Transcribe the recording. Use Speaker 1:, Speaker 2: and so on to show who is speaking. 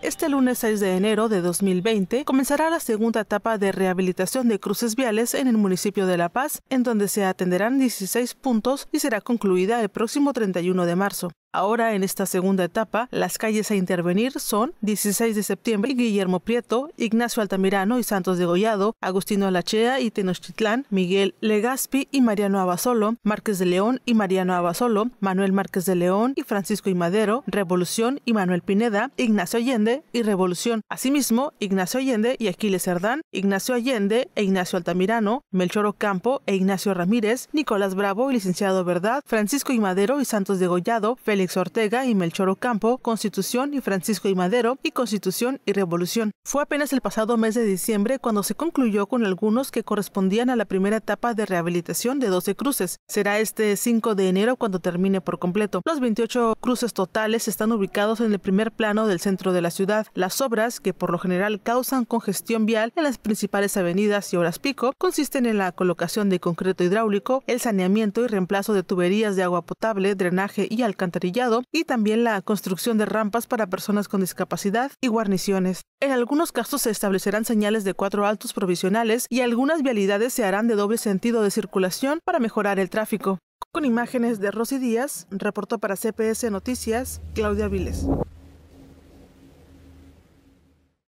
Speaker 1: Este lunes 6 de enero de 2020 comenzará la segunda etapa de rehabilitación de cruces viales en el municipio de La Paz, en donde se atenderán 16 puntos y será concluida el próximo 31 de marzo. Ahora, en esta segunda etapa, las calles a intervenir son 16 de septiembre, Guillermo Prieto, Ignacio Altamirano y Santos de Gollado, Agustino Lachea y Tenochtitlán, Miguel Legaspi y Mariano Abasolo, Márquez de León y Mariano Abasolo, Manuel Márquez de León y Francisco y Madero, Revolución y Manuel Pineda, Ignacio Allende y Revolución. Asimismo, Ignacio Allende y Aquiles Serdán, Ignacio Allende e Ignacio Altamirano, Melchor Ocampo e Ignacio Ramírez, Nicolás Bravo y Licenciado Verdad, Francisco y Madero y Santos de Degollado, Félix Félix Ortega y Melchor Ocampo, Constitución y Francisco y Madero y Constitución y Revolución. Fue apenas el pasado mes de diciembre cuando se concluyó con algunos que correspondían a la primera etapa de rehabilitación de 12 cruces. Será este 5 de enero cuando termine por completo. Los 28 cruces totales están ubicados en el primer plano del centro de la ciudad. Las obras, que por lo general causan congestión vial en las principales avenidas y horas pico, consisten en la colocación de concreto hidráulico, el saneamiento y reemplazo de tuberías de agua potable, drenaje y alcantarillado y también la construcción de rampas para personas con discapacidad y guarniciones. En algunos casos se establecerán señales de cuatro altos provisionales y algunas vialidades se harán de doble sentido de circulación para mejorar el tráfico. Con imágenes de Rosy Díaz, reportó para CPS Noticias Claudia Viles.